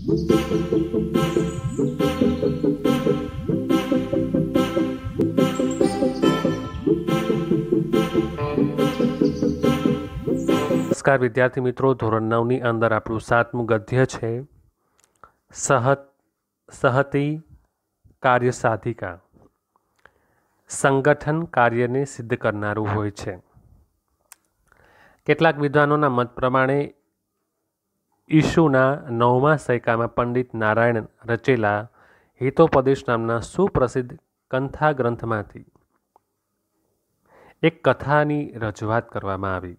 નમસ્કાર વિદ્યાર્થી મિત્રો ધોરણ નવની અંદર આપણું સાતમું ગદ્ય છે સહત સહતી કાર્ય સાધિકા સંગઠન કાર્યને સિદ્ધ કરનારું હોય છે કેટલાક વિદ્વાનોના મત પ્રમાણે ઈશુના નવમા સૈકામાં પંડિત નારાયણ રચેલા હિતોપદેશ નામના સુપ્રસિદ્ધ કંથા ગ્રંથમાંથી એક કથાની રજૂઆત કરવામાં આવી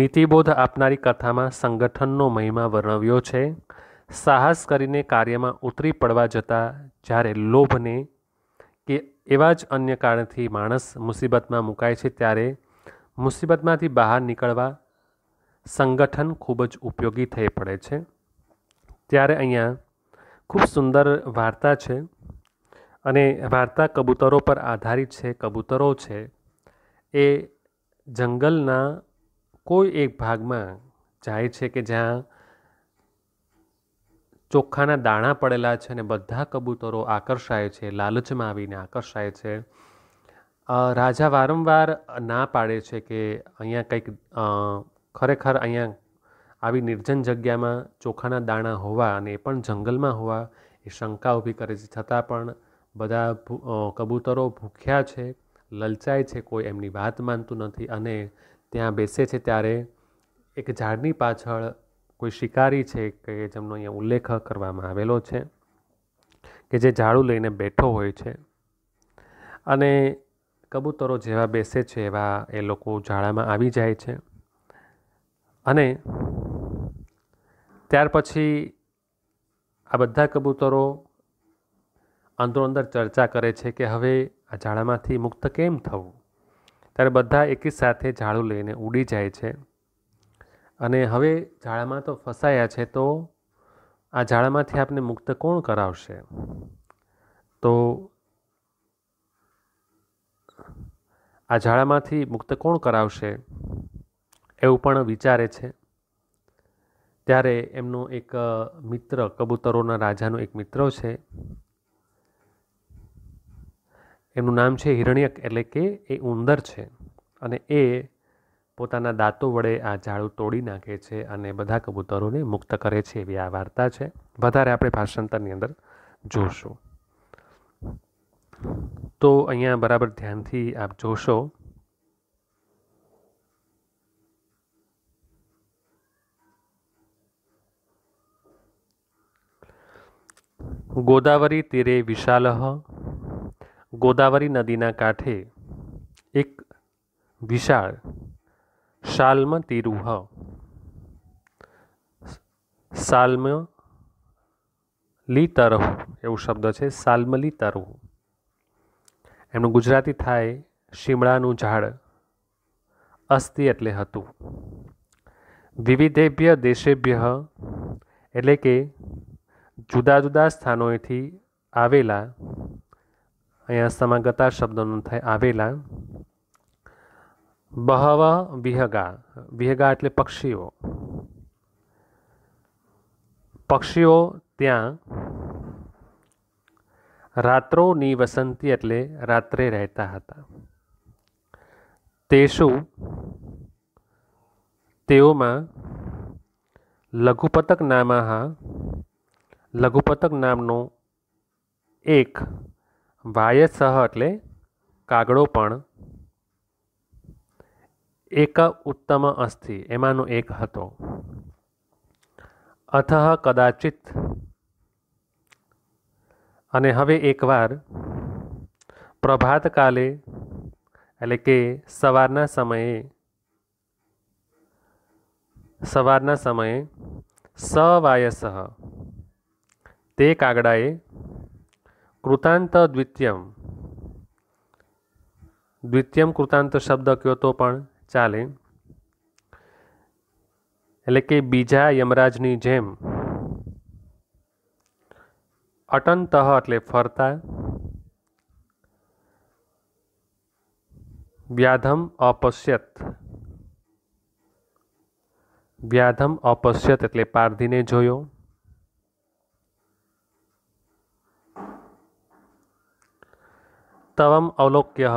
નીતિબોધ આપનારી કથામાં સંગઠનનો મહિમા વર્ણવ્યો છે સાહસ કરીને કાર્યમાં ઉતરી પડવા જતાં જ્યારે લોભને કે એવા જ અન્ય કારણથી માણસ મુસીબતમાં મુકાય છે ત્યારે મુસીબતમાંથી બહાર નીકળવા સંગઠન ખૂબ જ ઉપયોગી થઈ પડે છે ત્યારે અહીંયા ખૂબ સુંદર વાર્તા છે અને વાર્તા કબૂતરો પર આધારિત છે કબૂતરો છે એ જંગલના કોઈ એક ભાગમાં જાય છે કે જ્યાં ચોખાના દાણા પડેલા છે અને બધા કબૂતરો આકર્ષાય છે લાલચમાં આવીને આકર્ષાય છે રાજા વારંવાર ના પાડે છે કે અહીંયા કંઈક ખરેખર અહીંયા આવી નિર્જન જગ્યામાં ચોખાના દાણા હોવા અને એ પણ જંગલમાં હોવા એ શંકા ઊભી કરે છે છતાં પણ બધા કબૂતરો ભૂખ્યા છે લલચાય છે કોઈ એમની વાત માનતું નથી અને ત્યાં બેસે છે ત્યારે એક ઝાડની પાછળ કોઈ શિકારી છે કે જેમનો અહીંયા ઉલ્લેખ કરવામાં આવેલો છે કે જે ઝાડુ લઈને બેઠો હોય છે અને કબૂતરો જેવા બેસે છે એવા એ લોકો ઝાડામાં આવી જાય છે અને ત્યાર પછી આ બધા કબૂતરો અંદરોઅંદર ચર્ચા કરે છે કે હવે આ ઝાડામાંથી મુક્ત કેમ થવું ત્યારે બધા એકી સાથે ઝાડું લઈને ઉડી જાય છે અને હવે ઝાડામાં તો ફસાયા છે તો આ ઝાડામાંથી આપને મુક્ત કોણ કરાવશે તો આ ઝાડામાંથી મુક્ત કોણ કરાવશે એવું પણ વિચારે છે ત્યારે એમનો એક મિત્ર કબૂતરોના રાજાનો એક મિત્ર છે એનું નામ છે હિરણ્યક એટલે કે એ ઉંદર છે અને એ પોતાના દાંતો વડે આ ઝાડુ તોડી નાખે છે અને બધા કબૂતરોને મુક્ત કરે છે એવી આ વાર્તા છે વધારે આપણે ભાષાંતરની અંદર જોશું તો અહીંયા બરાબર ધ્યાનથી આપ જોશો ગોદાવરી તીરે વિશાલહ ગોદાવરી નદીના કાંઠે એક વિશાળ શાલ્મ તીરુહ સાલ્મ લી તરહ એવો શબ્દ છે સાલ્મલી તરહ એમનું ગુજરાતી થાય શિમળાનું ઝાડ અસ્થિ એટલે હતું વિવિધેભ્ય દેશેભ્ય એટલે કે જુદા જુદા સ્થાનોએથી આવેલા અહીંયા સમાગતા શબ્દનું થાય આવેલા બહવ વિહગા વિહગા એટલે પક્ષીઓ પક્ષીઓ ત્યાં રાત્રો વસંતી એટલે રાત્રે રહેતા હતા તેશુ તેઓમાં લઘુપતક નામા લઘુપતક નામનું એક વાયસહ એટલે કાગડો પણ એક ઉત્તમ અસ્થિ એમાંનો એક હતો અથઃ કદાચિત અને હવે એકવાર પ્રભાતકાલે એટલે કે સવારના સમયે સવારના સમયે સવાયસહ ते कागडाए કૃતાંત દ્વિતીયમ દ્વિતીયમ કૃતાંત શબ્દ કયો તો પણ ચાલે એટલે કે બીજા યમરાજની જેમ અટંતઃ એટલે ફરતા વ્યાધમ અપશ્યત વ્યાધમ અપશ્યત એટલે પારધીને જોયો તવમ અવલોક્ય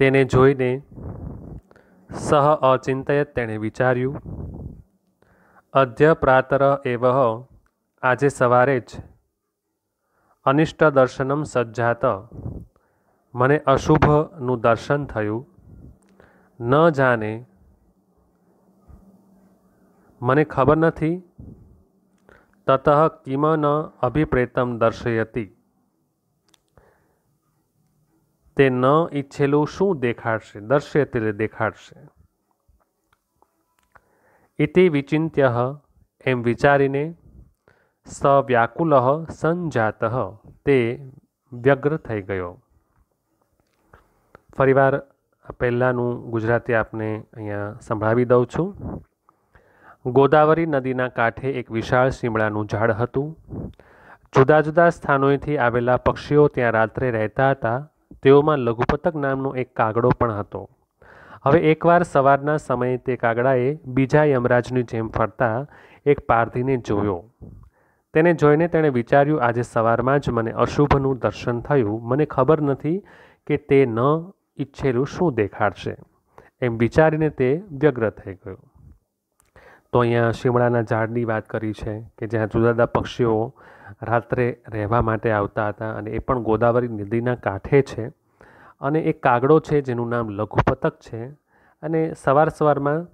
તેને જોઈને સહ અચિંતયત તેણે વિચાર્યું અધ્ય પ્રાતર એવ આજે સવારે જ અનિષ્ટ દર્શનમ સજ્જાત મને અશુભનું દર્શન થયું ન જાણે મને ખબર નથી તતઃ કિમ ન અભિપ્રેતમ દર્શયતી તે ન ઈચ્છેલું શું દેખાડશે દર્શે તે દેખાડશે ઇતિ વિચિંત્ય એમ વિચારીને સવ્યાકુલ સંજાત તે વ્યગ્ર થઈ ગયો ફરીવાર પહેલાંનું ગુજરાતી આપને અહીંયા સંભળાવી દઉં છું ગોદાવરી નદીના કાંઠે એક વિશાળ શીમળાનું ઝાડ હતું જુદા જુદા સ્થાનોએથી આવેલા પક્ષીઓ ત્યાં રાત્રે રહેતા હતા તેઓમાં લઘુપતક નામનો એક કાગડો પણ હતો હવે એકવાર સવારના સમયે તે કાગડાએ બીજા યમરાજની જેમ ફરતા એક પારધીને જોયો તેને જોઈને તેણે વિચાર્યું આજે સવારમાં જ મને અશુભનું દર્શન થયું મને ખબર નથી કે તે ન ઈચ્છેલું શું દેખાડશે એમ વિચારીને તે વ્યગ્ર થઈ ગયો તો અહીંયા શિમળાના ઝાડની વાત કરી છે કે જ્યાં જુદા જુદા પક્ષીઓ રાત્રે રહેવા માટે આવતા હતા અને એ પણ ગોદાવરી નદીના કાંઠે છે અને એક કાગડો છે જેનું નામ લઘુપતક છે અને સવાર સવારમાં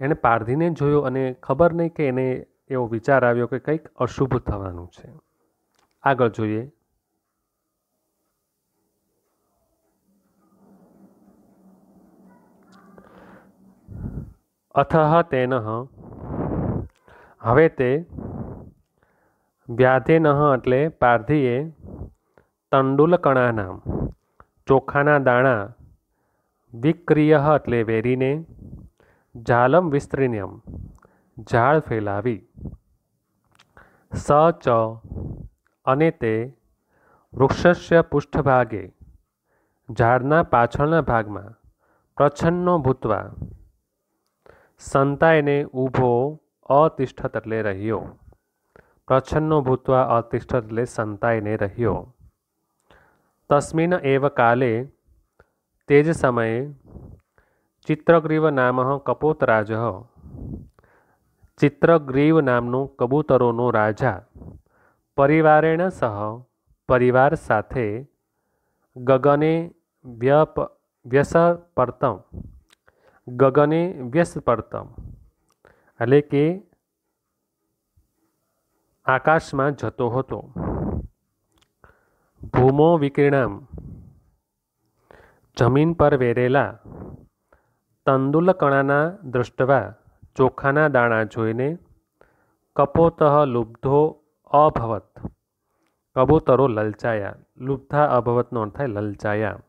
એણે પારધીને જોયો અને ખબર નહીં કે એને એવો વિચાર આવ્યો કે કંઈક અશુભ થવાનું છે આગળ જોઈએ અથહ તેનહ હવે તે વ્યાધે નહ એટલે પારધીએ તંડુલકણાના ચોખાના દાણા વિક્રિય એટલે વેરીને ઝાલમ વિસ્ત્રીન્યમ ઝાડ ફેલાવી સ ચ અને તે વૃક્ષસ્ય પૃષ્ઠભાગે ઝાડના પાછળના ભાગમાં પ્રચ્છન્નો ભૂતવા સંતાયને ઊભો અતિષ્ઠત એટલે રહ્યો प्रच्छन्नो भूत्वा अतिष्ठले सन्तायने रह्यो तस्मिन् एव काले तेजसमये ચિત્રગ્રીવનામ કપોતરાજ ચિત્રગ્રીવ નામનો કબૂતરોનો રાજા પરિવારેણ સહ પરિવાર સાથે ગગને વ્યપ વ્યસપર્તમ ગગને વ્યસપર્તમ એટલે કે આકાશમાં જતો હતો ભૂમો વિકિરણામ જમીન પર વેરેલા તંદુલકણાના દૃષ્ટવા ચોખાના દાણા જોઈને કપોતઃ લુબ્ધો અભવત કબૂતરો લલચાયા લુબ્ધા અભવતનો અર્થ થાય લલચાયા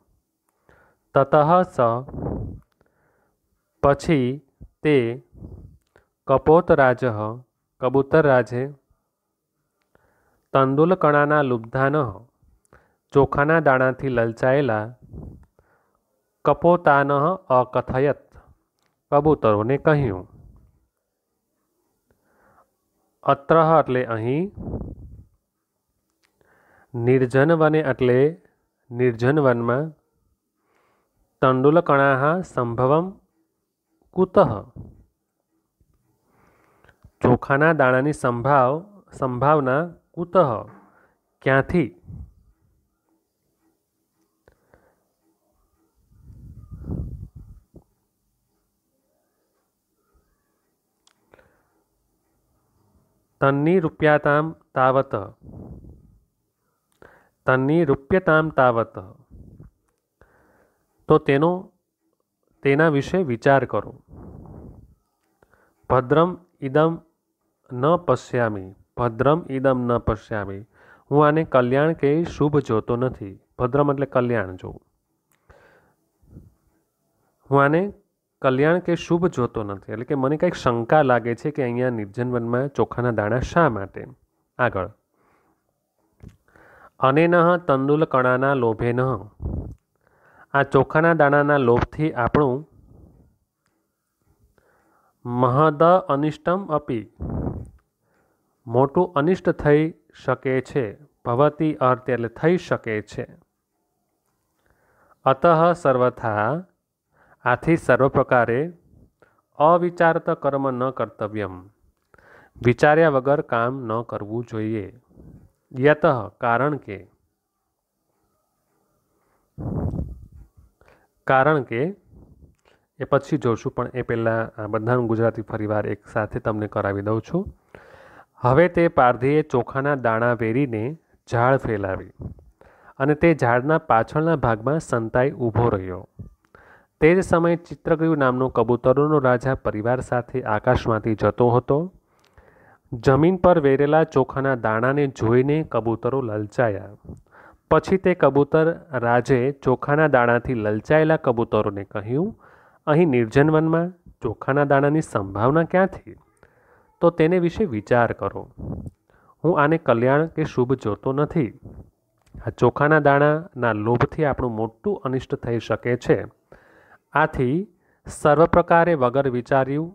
તતઃ સ પછી તે કપોતરાજ કબૂતરરાજે તંદુલકણાના લુબ્ધાન ચોખાના દાણાથી લલચાયેલા કપોતાન અકથયત કબૂતરોને કહ્યું અત્ર એટલે અહીં નિર્જન વને એટલે નિર્જન વનમાં તંડુલકણાહ સંભવમ કુત ચોખાના દાણાની સંભાવ સંભાવના કુત ક્યાંથી તન્ની રૂપ્યતામ તાવત તન્ની રૂપ્યતામ તાવત તો તેનો તેના વિશે વિચાર કરો ભદ્રમ ઇદમ ન પશ્યામી ભદ્રમ ઈદમ ન પશ્યામી હું આને કલ્યાણ કે શુભ જોતો નથી ભદ્રમ એટલે કલ્યાણ જોવું હું આને કલ્યાણ કે શુભ જોતો નથી એટલે કે મને કંઈક શંકા લાગે છે કે અહીંયા નિર્જન વનમાં ચોખાના દાણા શા માટે આગળ અને ન તંદુલ કણાના લોભે ન આ ચોખાના દાણાના લોભથી આપણું મહદ અનિષ્ટમ અપી મોટું અનિષ્ટ થઈ શકે છે ભવતી અર્થ એટલે થઈ શકે છે અતઃ સર્વથા આથી સર્વ પ્રકારે અવિચારત કર્મ ન કર્તવ્યમ વિચાર્યા વગર કામ ન કરવું જોઈએ યત કારણ કે કારણ કે એ પછી જોશું પણ એ પહેલાં આ બધાનું ગુજરાતી ફરીવાર એક સાથે તમને કરાવી દઉં છું હવે તે પારધીએ ચોખાના દાણા વેરીને ઝાડ ફેલાવી અને તે ઝાડના પાછળના ભાગમાં સંતાઈ ઊભો રહ્યો તે જ સમયે ચિત્રગયુ નામનો કબૂતરોનો રાજા પરિવાર સાથે આકાશમાંથી જતો હતો જમીન પર વેરેલા ચોખાના દાણાને જોઈને કબૂતરો લલચાયા પછી તે કબૂતર રાજે ચોખાના દાણાથી લલચાયેલા કબૂતરોને કહ્યું અહીં નિર્જનવનમાં ચોખાના દાણાની સંભાવના ક્યાંથી તો તેને વિશે વિચાર કરો હું આને કલ્યાણ કે શુભ જોતો નથી આ ચોખાના દાણાના લોભથી આપણું મોટું અનિષ્ટ થઈ શકે છે આથી સર્વ પ્રકારે વગર વિચાર્યું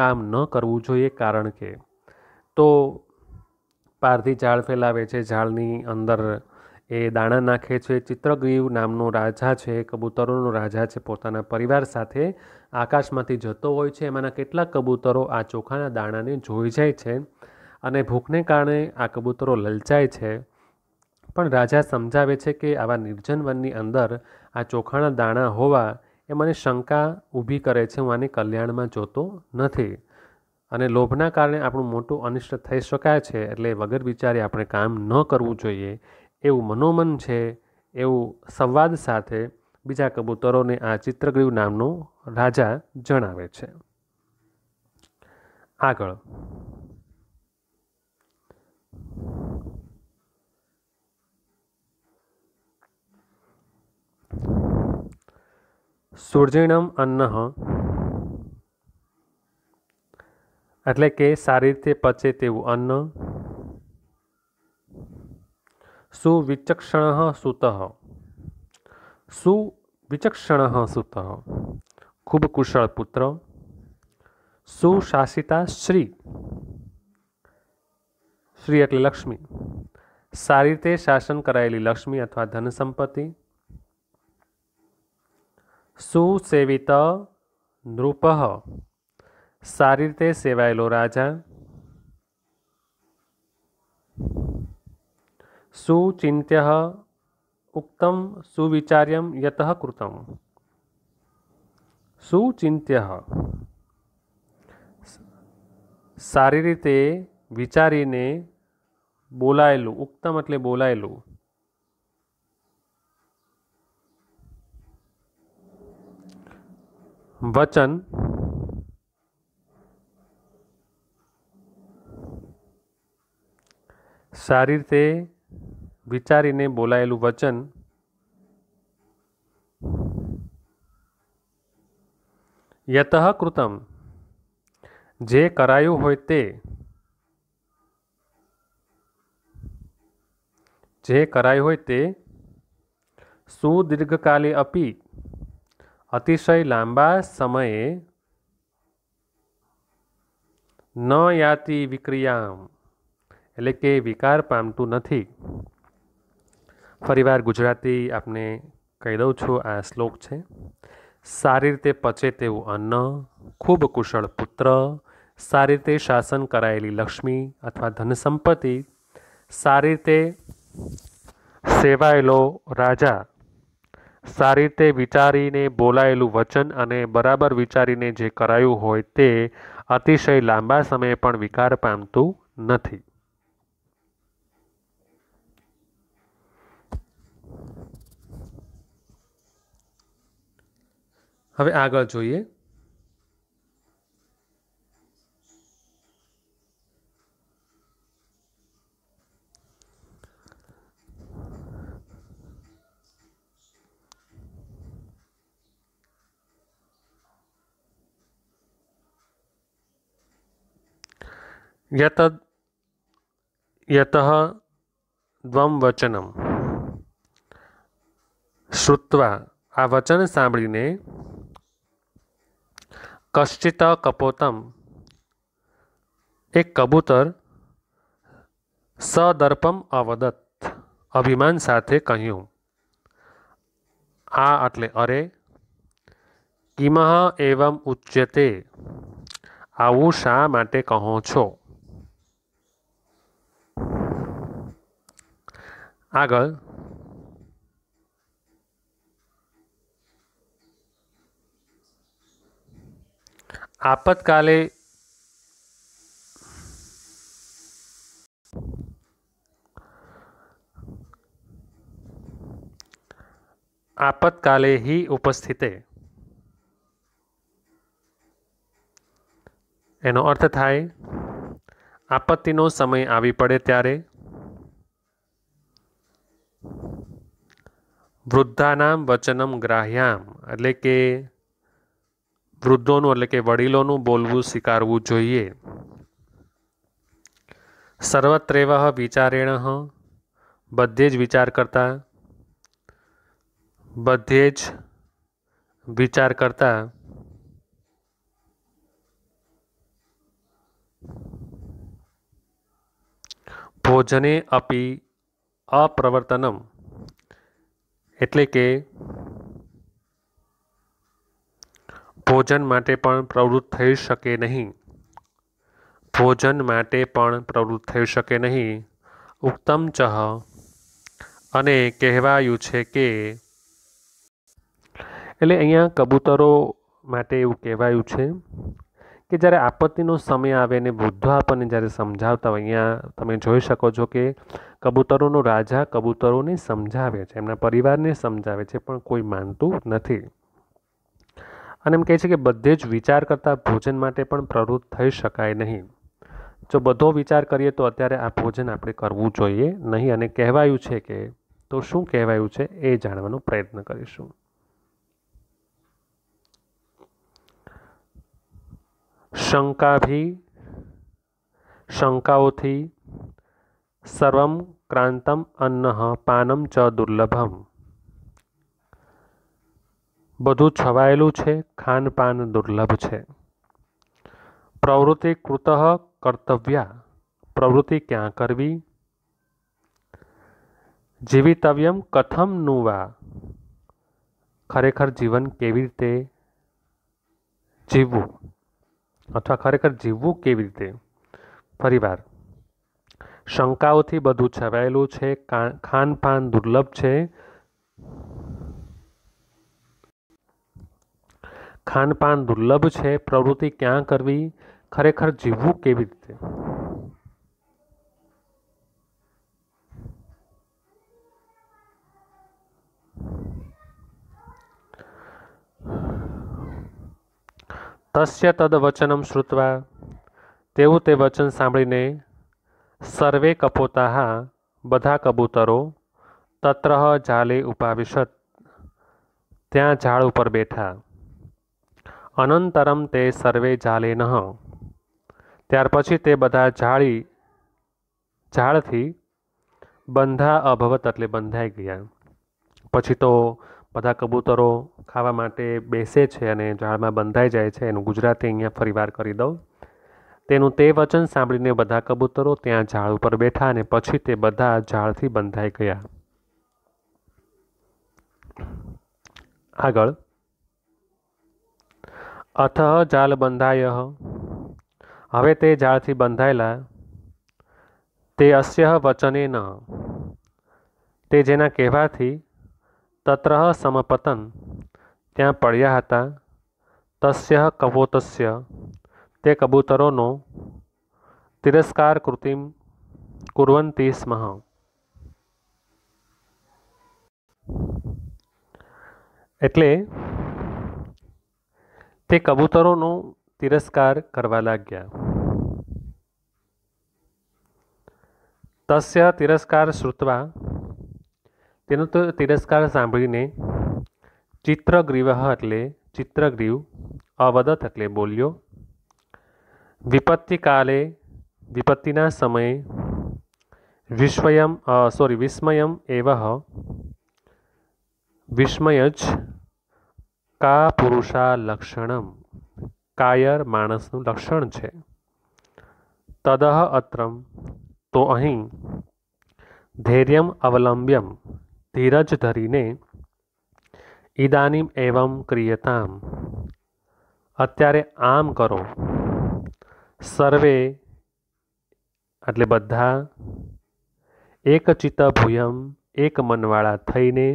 કામ ન કરવું જોઈએ કારણ કે તો પારથી ઝાડ ફેલાવે છે ઝાડની અંદર એ દાણા નાખે છે ચિત્રગ્રીવ નામનો રાજા છે કબૂતરોનો રાજા છે પોતાના પરિવાર સાથે આકાશમાંથી જતો હોય છે એમાંના કેટલાક કબૂતરો આ ચોખાના દાણાને જોઈ જાય છે અને ભૂખને કારણે આ કબૂતરો લલચાય છે પણ રાજા સમજાવે છે કે આવા નિર્જન વનની અંદર આ ચોખાના દાણા હોવા એ મને શંકા ઊભી કરે છે હું આને કલ્યાણમાં જોતો નથી અને લોભના કારણે આપણું મોટું અનિષ્ટ થઈ શકાય છે એટલે વગર વિચારે આપણે કામ ન કરવું જોઈએ એવું મનોમન છે એવું સંવાદ સાથે બીજા કબૂતરોને આ ચિત્રગ્રીવ નામનો રાજા જણાવે છે આગળ સુર્જિણમ અન્ન એટલે કે સારી રીતે પચે તેવું અન્ન સુવિચક્ષણ સુતઃ સુવિચક્ષણ સુત ખૂબ કુશળ પુત્ર સુશાસિતા શ્રી શ્રી એટલે લક્ષ્મી સારી રીતે શાસન કરાયેલી લક્ષ્મી અથવા ધન સંપત્તિ સુસેવિત નૃપ સારી રીતે સેવાયેલો રાજા સુચિંત્ય उक्तम सुविचार्य यत कृतम सुचिंत्य सारी रीते विचारी ने बोलायेलू उक्तम एट बोलायेलू वचन सारी रीते વિચારીને બોલાયેલું વચન યતઃ કૃતમ જે કરાયું હોય તે જે કરાયું હોય તે સુદીર્ઘકાલે અપી અતિશય લાંબા સમયે ન યાતિ વિક્રિયામ એટલે કે વિકાર પામતું નથી ફરીવાર ગુજરાતી આપને કહી દઉં છું આ શ્લોક છે સારી રીતે પચે તેવું અન્ન ખૂબ કુશળ પુત્ર સારી રીતે શાસન કરાયેલી લક્ષ્મી અથવા ધન સંપત્તિ સારી રીતે સેવાયેલો રાજા સારી રીતે વિચારીને બોલાયેલું વચન અને બરાબર વિચારીને જે કરાયું હોય તે અતિશય લાંબા સમયે પણ વિકાર પામતું નથી હવે આગળ જોઈએ યત યત દ્વમ વચનમ શ્રુત્વા આ વચન સાંભળીને કશ્ચિતા કપોતમ એક કબૂતર સદર્પમ અવદત અભિમાન સાથે કહ્યું આ એટલે અરે કિમહ એવમ ઉચ્યતે આવું શા માટે કહો છો આગળ આપતકાલે आपत्काले ही ઉપસ્થિતે એનો અર્થ થાય આપત્તિનો સમય આવી પડે ત્યારે વૃદ્ધાનામ વચનમ ગ્રાહ્યામ એટલે કે વૃદ્ધોનું એટલે કે વડીલોનું બોલવું સ્વીકારવું જોઈએ સર્વત્રેવ વિચારેણ બધે જ વિચાર કરતા બધે જ વિચાર કરતા ભોજને અપી અપ્રવર્તનમ એટલે કે ભોજન માટે પણ પ્રવૃત્ત થઈ શકે નહીં ભોજન માટે પણ પ્રવૃત્ત થઈ શકે નહીં ઉત્તમ ચહ અને કહેવાયું છે કે એટલે અહીંયા કબૂતરો માટે એવું કહેવાયું છે કે જ્યારે આપત્તિનો સમય આવે ને વૃદ્ધો આપણને જ્યારે સમજાવતા હોય અહીંયા તમે જોઈ શકો છો કે કબૂતરોનો રાજા કબૂતરોને સમજાવે છે એમના પરિવારને સમજાવે છે પણ કોઈ માનતું નથી અને એમ કહે છે કે બધે જ વિચાર કરતાં ભોજન માટે પણ પ્રવૃત્ત થઈ શકાય નહીં જો બધો વિચાર કરીએ તો અત્યારે આ ભોજન આપણે કરવું જોઈએ નહીં અને કહેવાયું છે કે તો શું કહેવાયું છે એ જાણવાનો પ્રયત્ન કરીશું શંકાભી શંકાઓથી સર્વમ ક્રાંતમ અન્ન પાનમ ચ દુર્લભમ બધું છવાયેલું છે ખાનપાન દુર્લભ છે પ્રવૃત્તિ કૃત કર્તવ્યા પ્રવૃત્તિ ક્યાં કરવી જીવિતવ્યમ કથમ નુવા ખરેખર જીવન કેવી રીતે જીવવું અથવા ખરેખર જીવવું કેવી રીતે ફરીવાર શંકાઓથી બધું છવાયેલું છે ખાનપાન દુર્લભ છે ખાનપાન દુર્લભ છે પ્રવૃત્તિ ક્યાં કરવી ખરેખર જીવવું કેવી રીતે તસ્ય તદ વચનમ શ્રુતવા તેવું તે વચન સાંભળીને સર્વે કપોતાહ બધા કબૂતરો તત્રહ જાલે ઉપાવિશત ત્યાં ઝાડ ઉપર બેઠા અનંતરમ તે સર્વે જાલે જાલેનઃ ત્યાર પછી તે બધા જાળી ઝાડથી બંધા અભવત એટલે બંધાઈ ગયા પછી તો બધા કબૂતરો ખાવા માટે બેસે છે અને ઝાડમાં બંધાઈ જાય છે એનું ગુજરાતી અહીંયા ફરીવાર કરી દઉં તેનું તે વચન સાંભળીને બધા કબૂતરો ત્યાં ઝાડ ઉપર બેઠા અને પછી તે બધા ઝાડથી બંધાઈ ગયા આગળ अथ जाल बंधाय हवे ते जाल थी बंधायला ते अस्य वचने न ते जेना कहवा थी तत्र समपतन त्या पड़िया था तस्य कबूतस्य ते कबूतरो नो तिरस्कार कृतिम कुरती स्म એટલે તે કબૂતરોનો તિરસ્કાર કરવા લાગ્યા તસ્ય તિરસ્કાર શ્રુતવા તેનો તો તિરસ્કાર સાંભળીને ચિત્રગ્રીવહ એટલે ચિત્રગ્રીવ અવદત એટલે બોલ્યો વિપત્તિ કાલે વિપત્તિના સમયે વિસ્મયમ સોરી વિસ્મયમ એવ વિસ્મય જ કા પુરુષા લક્ષણમ કાયર માણસનું લક્ષણ છે તદહ અત્રમ તો અહીં ધૈર્યમ અવલંબ્યમ ધીરજ ધરીને ઇદાનીમ એવમ ક્રિયતામ અત્યારે આમ કરો સર્વે એટલે બધા એક ચિત્ત ભૂયમ એક મનવાળા થઈને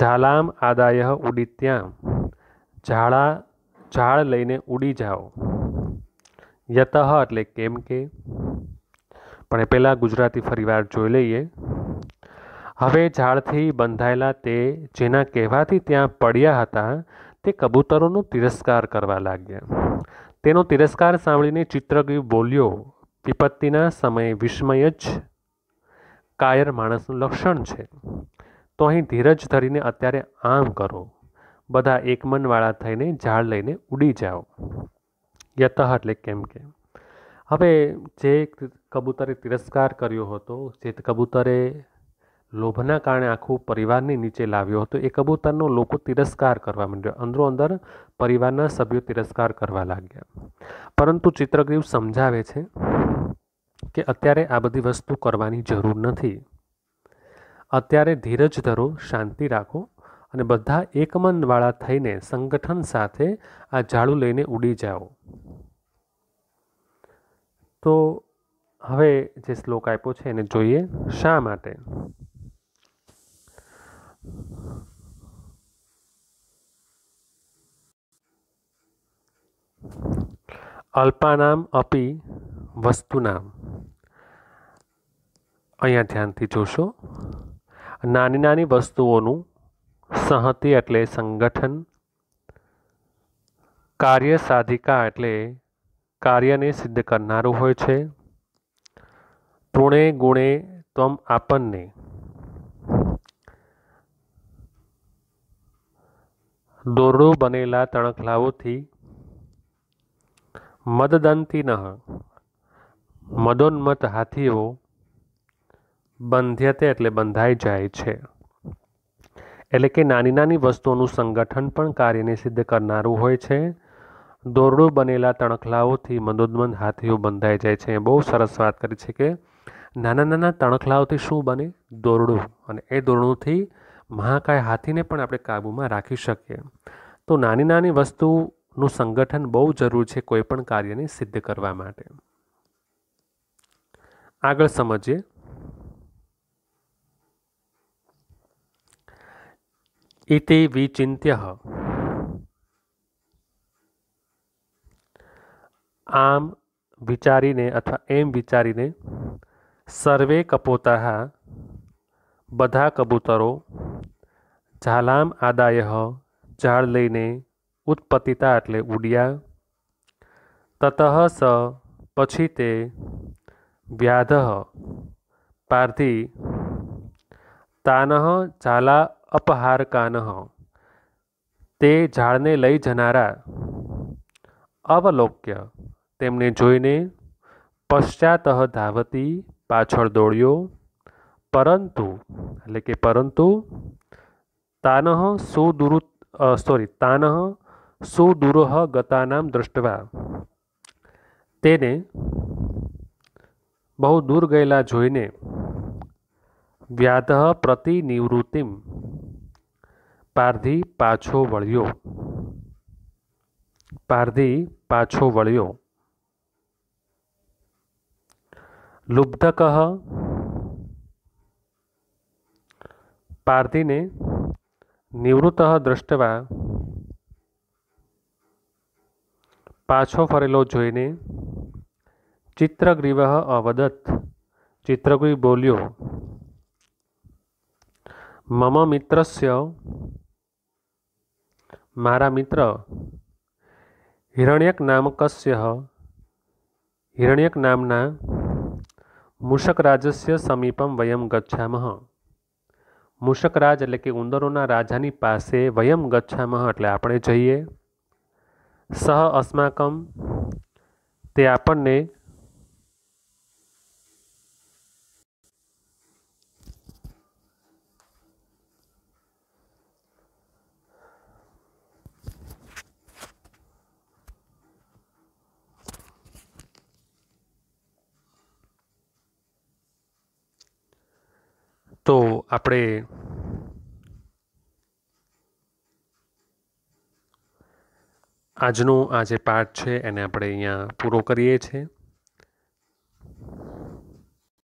ઝાલામ આદાય ઉડી ત્યાં ઝાડા ઝાડ લઈને ઉડી જાઓ યતઃ એટલે કેમ કે પણ એ પહેલાં ગુજરાતી ફરીવાર જોઈ લઈએ હવે ઝાડથી બંધાયેલા તે જેના કહેવાથી ત્યાં પડ્યા હતા તે કબૂતરોનો તિરસ્કાર કરવા લાગ્યા તેનો તિરસ્કાર સાંભળીને ચિત્રગીર બોલ્યો વિપત્તિના સમયે વિસ્મય જ કાયર માણસનું લક્ષણ છે તો અહીં ધીરજ ધરીને અત્યારે આમ કરો બધા એકમનવાળા થઈને ઝાડ લઈને ઉડી જાઓ યતઃ એટલે કેમ કે હવે જે કબૂતરે તિરસ્કાર કર્યો હતો જે કબૂતરે લોભના કારણે આખું પરિવારની નીચે લાવ્યો હતો એ કબૂતરનો લોકો તિરસ્કાર કરવા માંડ્યો અંદરો અંદર પરિવારના સભ્યો તિરસ્કાર કરવા લાગ્યા પરંતુ ચિત્રગ્રીવ સમજાવે છે કે અત્યારે આ બધી વસ્તુ કરવાની જરૂર નથી અત્યારે ધીરજ ધરો શાંતિ રાખો અને બધા એકમનવાળા થઈને સંગઠન સાથે આ ઝાડુ લઈને ઉડી જાઓ તો હવે જે શ્લોક આપ્યો છે એને જોઈએ શા માટે અલ્પાનામ અપી વસ્તુનામ અહીંયા ધ્યાનથી જોશો નાની નાની વસ્તુઓનું સંહતિ એટલે સંગઠન કાર્ય સાધિકા એટલે કાર્યને સિદ્ધ કરનારું હોય છે તૃણે ગુણે ત્વમ આપણને દોરડું બનેલા તણખલાઓથી મદદંતી ન મદોન્મત હાથીઓ બંધ્યતે એટલે બંધાઈ જાય છે એટલે કે નાની નાની વસ્તુઓનું સંગઠન પણ કાર્યને સિદ્ધ કરનારું હોય છે દોરડું બનેલા તણખલાઓથી મંદોદમંદ હાથીઓ બંધાઈ જાય છે બહુ સરસ વાત કરી છે કે નાના નાના તણખલાઓથી શું બને દોરડું અને એ દોરડુંથી મહાકાય હાથીને પણ આપણે કાબૂમાં રાખી શકીએ તો નાની નાની વસ્તુનું સંગઠન બહુ જરૂર છે કોઈપણ કાર્યને સિદ્ધ કરવા માટે આગળ સમજીએ इति विचिन्त्य आम विचारी ने अथवा एम विचारी ने सर्वे कपोता बधा कबूतरो झालाम आदाय झाड़ लैने उत्पतिता एट्ले उड़िया तत स પછી ते व्याध पार्थी तान झाला અપહારકાન તે ઝાડને લઈ જનારા અવલોક્ય તેમને જોઈને પશ્ચાતઃ ધાવતી પાછળ દોડ્યો પરંતુ એટલે કે પરંતુ તાનહ સુદુરુ સોરી તાનહ સુદુરહ ગતાનામ દ્રષ્ટવા તેને બહુ દૂર ગયેલા જોઈને વ્યાધ પ્રતિનિવૃત્તિમ પારધી પાછો વળ્યો પારધી પાછો વળ્યો લુબ્ધકહ પારધીને નિવૃત્ત દ્રષ્ટવા પાછો ફરેલો જોઈને ચિત્રગ્રીવ અવદત ચિત્રગ્રીવ બોલ્યો મમ મિત્રસ્ય મારા મિત્ર હિરણ્યક નામ કશ્ય હિરણ્યક નામના મૂષકરાજસ્ય સમીપમ વયમ ગચ્છામહ મૂષકરાજ એટલે કે ઉંદરોના રાજાની પાસે વયમ ગચ્છામહ એટલે આપણે જઈએ સહ અસ્માકમ તે આપણને તો આપણે આજનો આ જે પાઠ છે એને આપણે અહીંયા પૂરો કરીએ છીએ